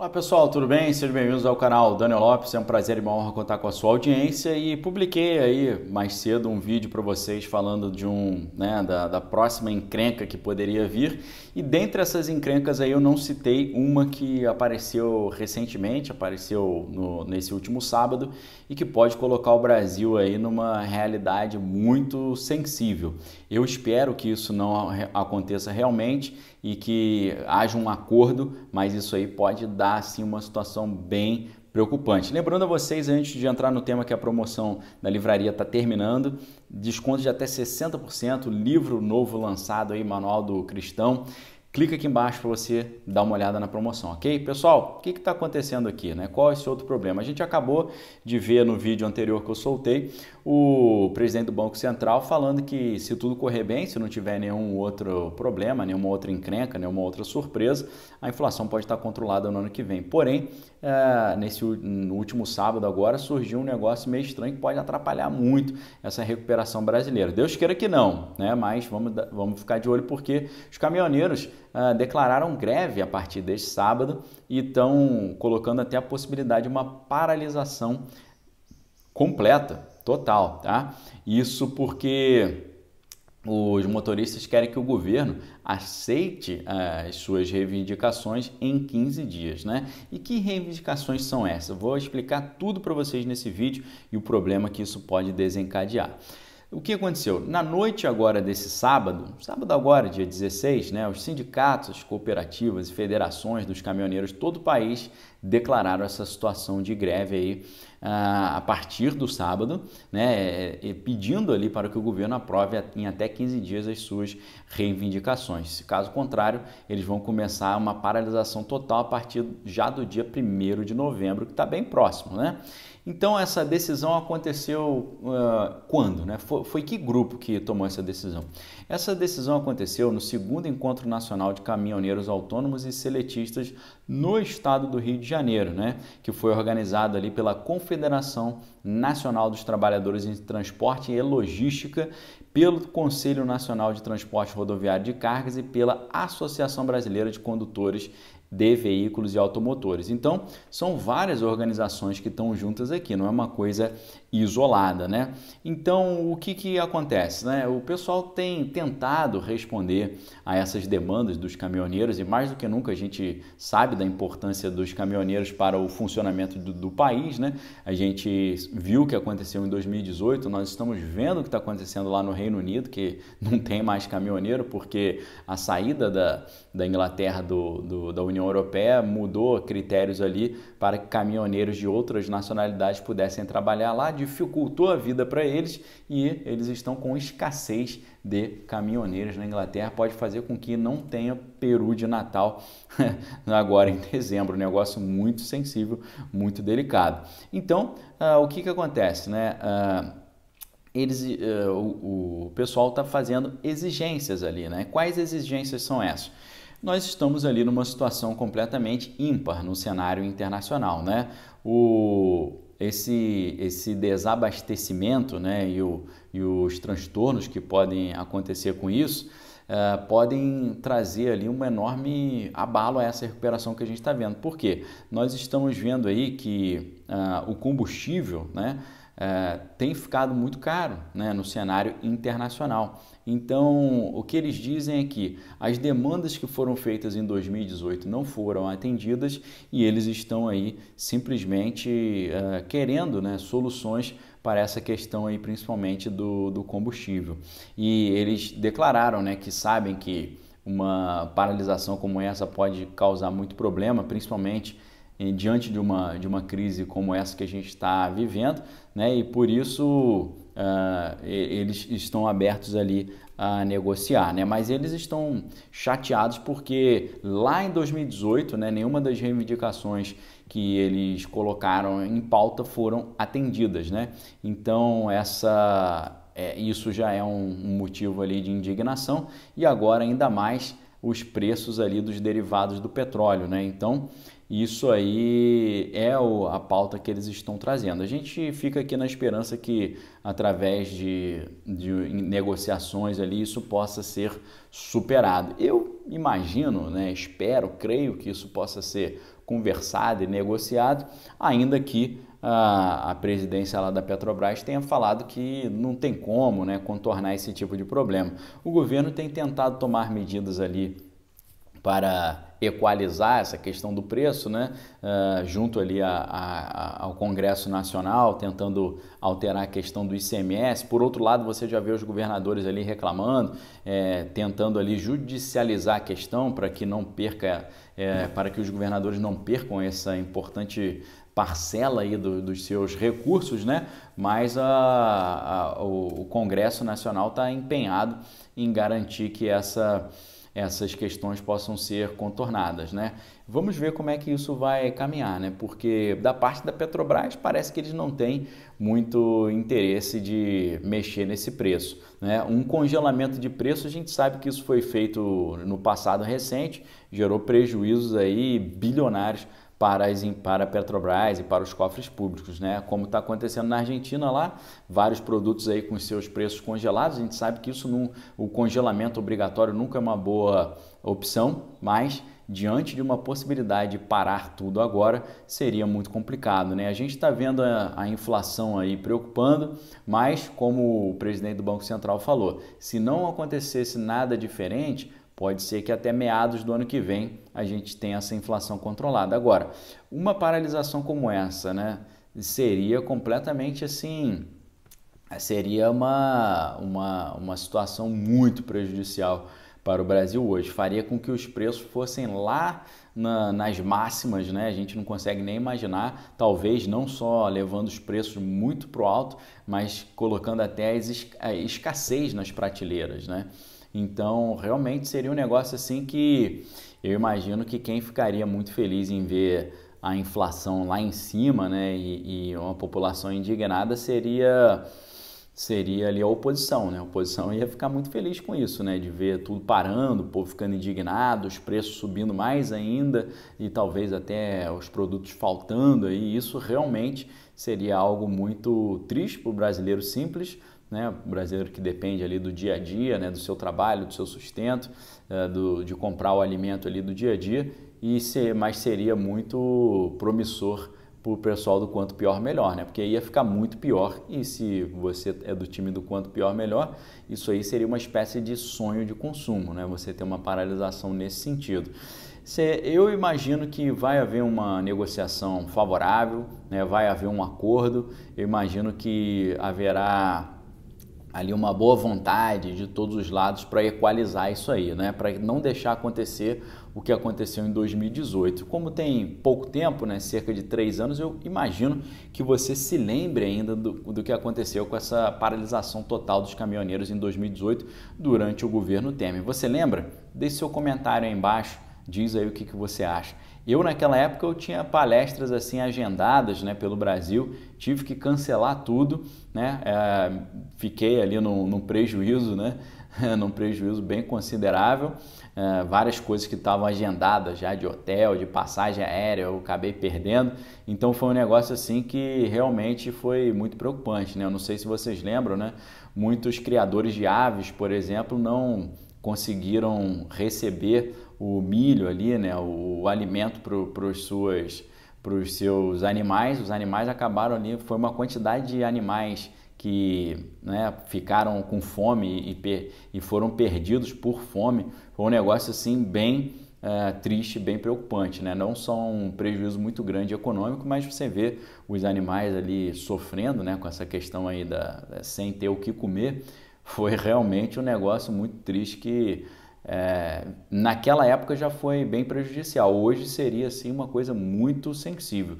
Olá pessoal, tudo bem? Sejam bem-vindos ao canal Daniel Lopes. É um prazer e uma honra contar com a sua audiência e publiquei aí mais cedo um vídeo para vocês falando de um né, da, da, próxima encrenca que poderia vir. E dentre essas encrencas aí eu não citei uma que apareceu recentemente, apareceu no, nesse último sábado e que pode colocar o Brasil aí numa realidade muito sensível. Eu espero que isso não aconteça realmente e que haja um acordo, mas isso aí pode dar assim uma situação bem preocupante. Lembrando a vocês, antes de entrar no tema que a promoção da livraria está terminando, desconto de até 60%, livro novo lançado aí, Manual do Cristão. Clica aqui embaixo para você dar uma olhada na promoção, ok? Pessoal, o que está acontecendo aqui? Né? Qual é esse outro problema? A gente acabou de ver no vídeo anterior que eu soltei o presidente do Banco Central falando que se tudo correr bem, se não tiver nenhum outro problema, nenhuma outra encrenca, nenhuma outra surpresa, a inflação pode estar controlada no ano que vem. Porém, é, nesse no último sábado agora surgiu um negócio meio estranho que pode atrapalhar muito essa recuperação brasileira. Deus queira que não, né? Mas vamos, vamos ficar de olho porque os caminhoneiros é, declararam greve a partir deste sábado e estão colocando até a possibilidade de uma paralisação completa total, tá? Isso porque os motoristas querem que o governo aceite ah, as suas reivindicações em 15 dias, né? E que reivindicações são essas? Vou explicar tudo para vocês nesse vídeo e o problema que isso pode desencadear. O que aconteceu? Na noite agora desse sábado, sábado agora, dia 16, né, os sindicatos, as cooperativas e federações dos caminhoneiros de todo o país declararam essa situação de greve aí ah, a partir do sábado, né, é, é, é, pedindo ali para que o governo aprove em até 15 dias as suas reivindicações. Caso contrário, eles vão começar uma paralisação total a partir já do dia 1 de novembro, que está bem próximo. Né? Então, essa decisão aconteceu uh, quando? Né? Foi, foi, que grupo que tomou essa decisão? Essa decisão aconteceu no segundo Encontro Nacional de Caminhoneiros Autônomos e Seletistas no estado do Rio de Janeiro, né? que foi organizado ali pela Conferência Confederação Nacional dos Trabalhadores em Transporte e Logística, pelo Conselho Nacional de Transporte Rodoviário de Cargas e pela Associação Brasileira de Condutores de veículos e automotores. Então, são várias organizações que estão juntas aqui, não é uma coisa isolada, né? Então, o que, que acontece, né? O pessoal tem tentado responder a essas demandas dos caminhoneiros e mais do que nunca a gente sabe da importância dos caminhoneiros para o funcionamento do, do país, né? A gente viu o que aconteceu em 2018, nós estamos vendo o que está acontecendo lá no Reino Unido, que não tem mais caminhoneiro porque a saída da, da Inglaterra do, do da União Europeia mudou critérios ali para que caminhoneiros de outras nacionalidades pudessem trabalhar lá dificultou a vida para eles e eles estão com escassez de caminhoneiros na Inglaterra. Pode fazer com que não tenha peru de Natal agora em dezembro. Um negócio muito sensível, muito delicado. Então, uh, o que, que acontece? Né? Uh, eles, uh, o, o pessoal está fazendo exigências ali. Né? Quais exigências são essas? nós estamos ali numa situação completamente ímpar no cenário internacional, né? O, esse, esse desabastecimento né, e, o, e os transtornos que podem acontecer com isso uh, podem trazer ali um enorme abalo a essa recuperação que a gente está vendo. Por quê? Nós estamos vendo aí que uh, o combustível, né, é, tem ficado muito caro né, no cenário internacional. Então, o que eles dizem é que as demandas que foram feitas em 2018 não foram atendidas e eles estão aí simplesmente uh, querendo né, soluções para essa questão aí, principalmente do, do combustível. E eles declararam né, que sabem que uma paralisação como essa pode causar muito problema, principalmente diante de uma, de uma crise como essa que a gente está vivendo, né? e por isso uh, eles estão abertos ali a negociar, né? mas eles estão chateados porque lá em 2018 né, nenhuma das reivindicações que eles colocaram em pauta foram atendidas. Né? Então essa, é, isso já é um, um motivo ali de indignação e agora ainda mais os preços ali dos derivados do petróleo, né? Então, isso aí é a pauta que eles estão trazendo. A gente fica aqui na esperança que, através de, de negociações ali, isso possa ser superado. Eu imagino, né, espero, creio que isso possa ser conversado e negociado, ainda que a, a presidência lá da Petrobras tenha falado que não tem como né, contornar esse tipo de problema. O governo tem tentado tomar medidas ali para equalizar essa questão do preço, né? Uh, junto ali a, a, ao Congresso Nacional, tentando alterar a questão do ICMS. Por outro lado, você já vê os governadores ali reclamando, é, tentando ali judicializar a questão para que não perca, é, para que os governadores não percam essa importante parcela aí do, dos seus recursos, né? Mas a, a, o Congresso Nacional está empenhado em garantir que essa essas questões possam ser contornadas, né? Vamos ver como é que isso vai caminhar, né? Porque da parte da Petrobras parece que eles não têm muito interesse de mexer nesse preço, né? Um congelamento de preço, a gente sabe que isso foi feito no passado recente, gerou prejuízos aí bilionários para, as, para a Petrobras e para os cofres públicos, né? Como está acontecendo na Argentina lá, vários produtos aí com seus preços congelados. A gente sabe que isso não, o congelamento obrigatório nunca é uma boa opção, mas diante de uma possibilidade de parar tudo agora seria muito complicado, né? A gente está vendo a, a, inflação aí preocupando, mas como o presidente do Banco Central falou, se não acontecesse nada diferente, Pode ser que até meados do ano que vem a gente tenha essa inflação controlada. Agora, uma paralisação como essa, né, seria completamente assim, seria uma, uma, uma situação muito prejudicial para o Brasil hoje. Faria com que os preços fossem lá na, nas máximas, né? A gente não consegue nem imaginar, talvez não só levando os preços muito para o alto, mas colocando até a escassez nas prateleiras, né? Então, realmente seria um negócio assim que eu imagino que quem ficaria muito feliz em ver a inflação lá em cima, né, e, e uma população indignada seria seria ali a oposição, né? A oposição ia ficar muito feliz com isso, né? De ver tudo parando, o povo ficando indignado, os preços subindo mais ainda e talvez até os produtos faltando aí. Isso realmente seria algo muito triste para o brasileiro simples, né? O brasileiro que depende ali do dia a dia, né? Do seu trabalho, do seu sustento, eh, do, de comprar o alimento ali do dia a dia. E ser, mas seria muito promissor para o pessoal do quanto pior melhor, né? Porque ia ficar muito pior e se você é do time do quanto pior melhor, isso aí seria uma espécie de sonho de consumo, né? Você ter uma paralisação nesse sentido. Eu imagino que vai haver uma negociação favorável, né? vai haver um acordo, eu imagino que haverá ali uma boa vontade de todos os lados para equalizar isso aí, né? para não deixar acontecer o que aconteceu em 2018. Como tem pouco tempo, né, cerca de três anos, eu imagino que você se lembre ainda do, do que aconteceu com essa paralisação total dos caminhoneiros em 2018 durante o governo Temer. Você lembra? Deixe seu comentário aí embaixo, diz aí o que, que você acha. Eu naquela época eu tinha palestras assim agendadas né, pelo Brasil, tive que cancelar tudo, né, é, fiquei ali num prejuízo, né? num prejuízo bem considerável. É, várias coisas que estavam agendadas já de hotel, de passagem aérea, eu acabei perdendo. Então foi um negócio assim que realmente foi muito preocupante. Né? Eu não sei se vocês lembram, né? muitos criadores de aves, por exemplo, não conseguiram receber o milho ali, né? o, o alimento para os suas para os seus animais, os animais acabaram ali, foi uma quantidade de animais que né, ficaram com fome e, e, foram perdidos por fome, foi um negócio assim bem é, triste, bem preocupante, né? Não só um prejuízo muito grande econômico, mas você vê os animais ali sofrendo, né, com essa questão aí da, da sem ter o que comer, foi realmente um negócio muito triste que é, naquela época já foi bem prejudicial. Hoje seria assim uma coisa muito sensível.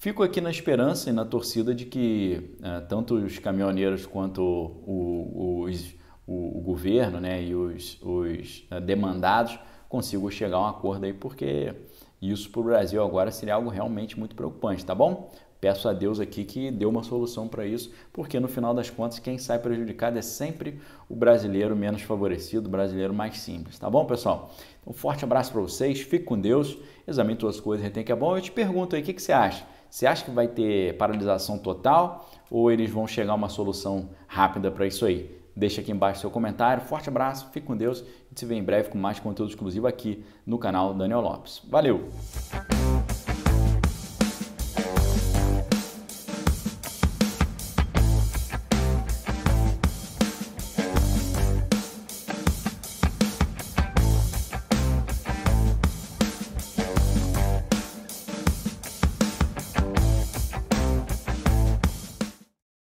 Fico aqui na esperança e na torcida de que é, tanto os caminhoneiros quanto o, os, o, o governo né, e os, os eh, demandados consigam chegar a um acordo aí, porque isso para o Brasil agora seria algo realmente muito preocupante, tá bom? Peço a Deus aqui que dê uma solução para isso, porque no final das contas quem sai prejudicado é sempre o brasileiro menos favorecido, o brasileiro mais simples, tá bom, pessoal? um então, forte abraço para vocês, fique com Deus, examine suas coisas, retém que é bom. Eu te pergunto aí, o que, que você acha? Você acha que vai ter paralisação total ou eles vão chegar a uma solução rápida para isso aí? Deixa aqui embaixo seu comentário. Forte abraço, fique com Deus. A gente se vê em breve com mais conteúdo exclusivo aqui no canal Daniel Lopes. Valeu!